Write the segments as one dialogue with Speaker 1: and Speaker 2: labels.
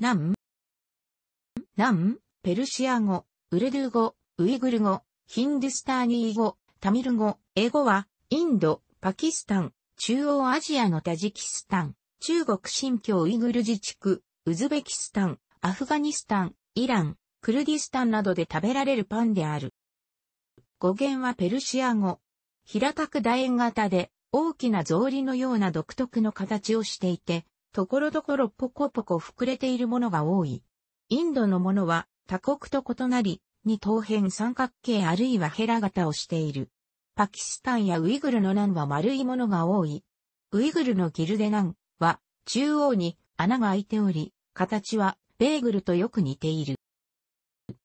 Speaker 1: 何何？ペルシア語、ウルドゥー語、ウイグル語、ヒンドゥスターニー語、タミル語、英語は、インド、パキスタン、中央アジアのタジキスタン、中国新疆ウイグル自治区、ウズベキスタン、アフガニスタン、イラン、クルディスタンなどで食べられるパンである。語源はペルシア語。平たく楕円型で、大きな草履のような独特の形をしていて、ところどころポコポコ膨れているものが多い。インドのものは他国と異なり、二等辺三角形あるいはヘラ型をしている。パキスタンやウイグルのナンは丸いものが多い。ウイグルのギルデナンは中央に穴が開いており、形はベーグルとよく似ている。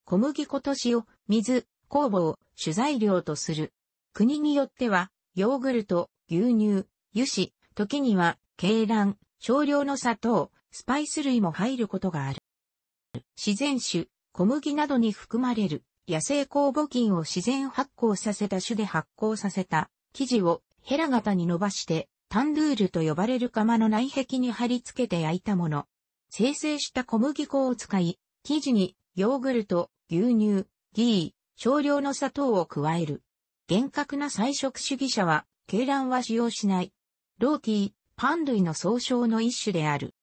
Speaker 1: 小麦粉と塩、水、酵母を主材料とする。国によっては、ヨーグルト、牛乳、油脂、時には、鶏卵、少量の砂糖、スパイス類も入ることがある。自然種、小麦などに含まれる野生酵母菌を自然発酵させた種で発酵させた生地をヘラ型に伸ばしてタンドゥールと呼ばれる釜の内壁に貼り付けて焼いたもの。生成した小麦粉を使い、生地にヨーグルト、牛乳、ギー、少量の砂糖を加える。厳格な菜食主義者は、鶏卵は使用しない。ローティー、パン類の総称の一種である。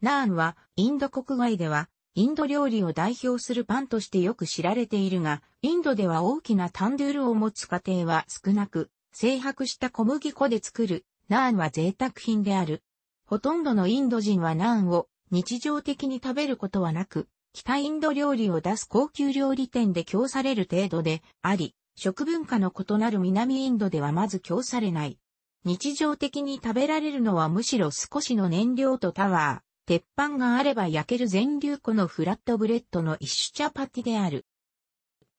Speaker 1: ナーンは、インド国外では、インド料理を代表するパンとしてよく知られているが、インドでは大きなタンドゥールを持つ家庭は少なく、制白した小麦粉で作る、ナーンは贅沢品である。ほとんどのインド人はナーンを日常的に食べることはなく、北インド料理を出す高級料理店で供される程度であり、食文化の異なる南インドではまず供されない。日常的に食べられるのはむしろ少しの燃料とタワー、鉄板があれば焼ける全粒粉のフラットブレッドの一種チャパティである。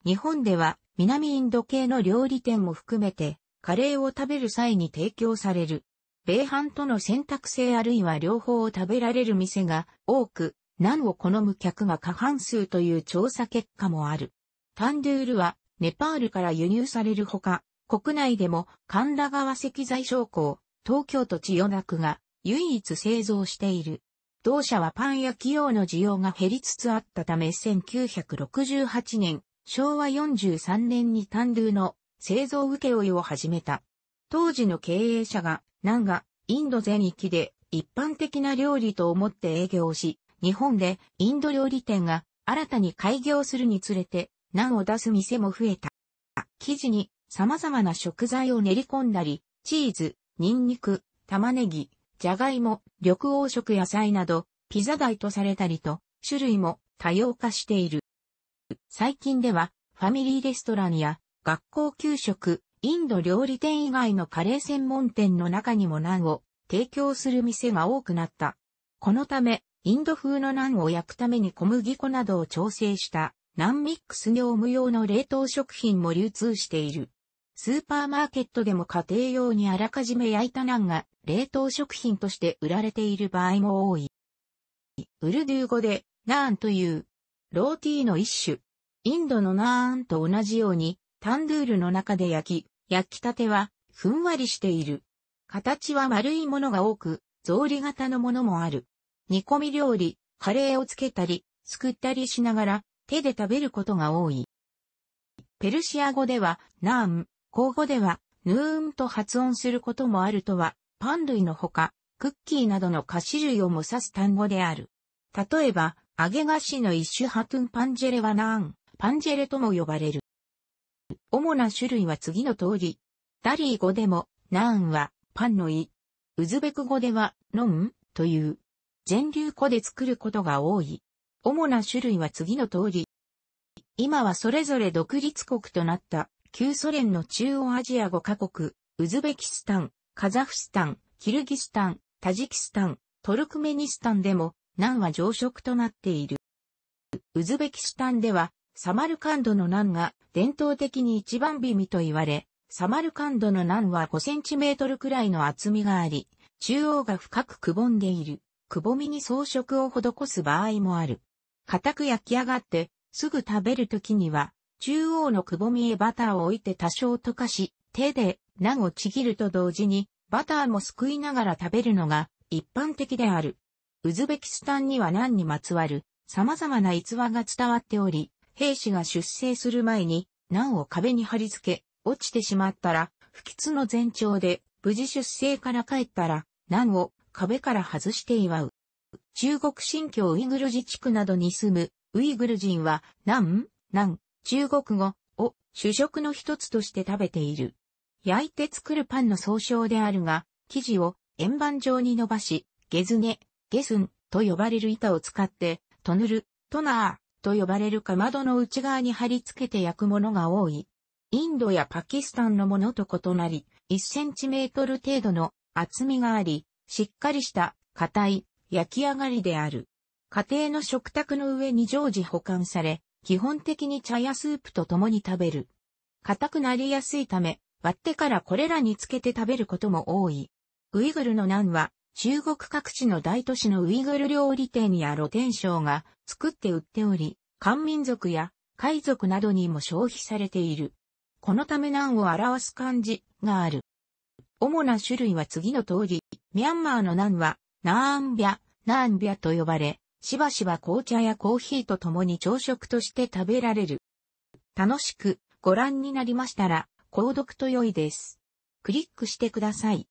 Speaker 1: 日本では南インド系の料理店も含めてカレーを食べる際に提供される。米飯との選択性あるいは両方を食べられる店が多く、何を好む客が過半数という調査結果もある。タンドゥールはネパールから輸入されるほか、国内でも神田川石材商工、東京都千代田区が唯一製造している。同社はパン焼き用の需要が減りつつあったため1968年、昭和43年に単ンの製造請負を始めた。当時の経営者が、南がインド全域で一般的な料理と思って営業し、日本でインド料理店が新たに開業するにつれて、難を出す店も増えた。記事に様々な食材を練り込んだり、チーズ、ニンニク、玉ねぎ、ジャガイモ、緑黄色野菜など、ピザ台とされたりと、種類も多様化している。最近では、ファミリーレストランや、学校給食、インド料理店以外のカレー専門店の中にもナンを提供する店が多くなった。このため、インド風のナンを焼くために小麦粉などを調整したナンミックス業務用の冷凍食品も流通している。スーパーマーケットでも家庭用にあらかじめ焼いたナンが冷凍食品として売られている場合も多い。ウルドゥー語でナーンというローティーの一種。インドのナーンと同じようにタンドゥールの中で焼き、焼きたてはふんわりしている。形は丸いものが多く、草履型のものもある。煮込み料理、カレーをつけたり、すくったりしながら手で食べることが多い。ペルシア語では、ナーン口語では、ヌーンと発音することもあるとは、パン類のほか、クッキーなどの菓子類をも指す単語である。例えば、揚げ菓子の一種ハトゥンパンジェレはナーン、パンジェレとも呼ばれる。主な種類は次の通り。ダリー語でも、ナーンは、パンのい。ウズベク語では、ノン、という。全粒粉で作ることが多い。主な種類は次の通り。今はそれぞれ独立国となった旧ソ連の中央アジア5カ国、ウズベキスタン、カザフスタン、キルギスタン、タジキスタン、トルクメニスタンでも、ナンは常食となっている。ウズベキスタンでは、サマルカンドのナンが伝統的に一番微味と言われ、サマルカンドのナンは5センチメートルくらいの厚みがあり、中央が深くくぼんでいる。くぼみに装飾を施す場合もある。固く焼き上がって、すぐ食べるときには、中央のくぼみへバターを置いて多少溶かし、手で、難をちぎると同時に、バターもすくいながら食べるのが一般的である。ウズベキスタンには難にまつわる様々な逸話が伝わっており、兵士が出征する前に、難を壁に貼り付け、落ちてしまったら、不吉の前兆で、無事出征から帰ったら、難を壁から外して祝う。中国新疆ウイグル自治区などに住むウイグル人は、難、難。中国語を主食の一つとして食べている。焼いて作るパンの総称であるが、生地を円盤状に伸ばし、ゲズネ、ゲスンと呼ばれる板を使って、トヌル、トナーと呼ばれるか窓の内側に貼り付けて焼くものが多い。インドやパキスタンのものと異なり、1センチメートル程度の厚みがあり、しっかりした硬い焼き上がりである。家庭の食卓の上に常時保管され、基本的に茶やスープと共に食べる。硬くなりやすいため、割ってからこれらにつけて食べることも多い。ウイグルのナンは、中国各地の大都市のウイグル料理店や露天商が作って売っており、漢民族や海族などにも消費されている。このためナンを表す漢字がある。主な種類は次の通り、ミャンマーのナンは、ナーンビャ、ナーンビャと呼ばれ、しばしば紅茶やコーヒーと共に朝食として食べられる。楽しくご覧になりましたら、購読と良いです。クリックしてください。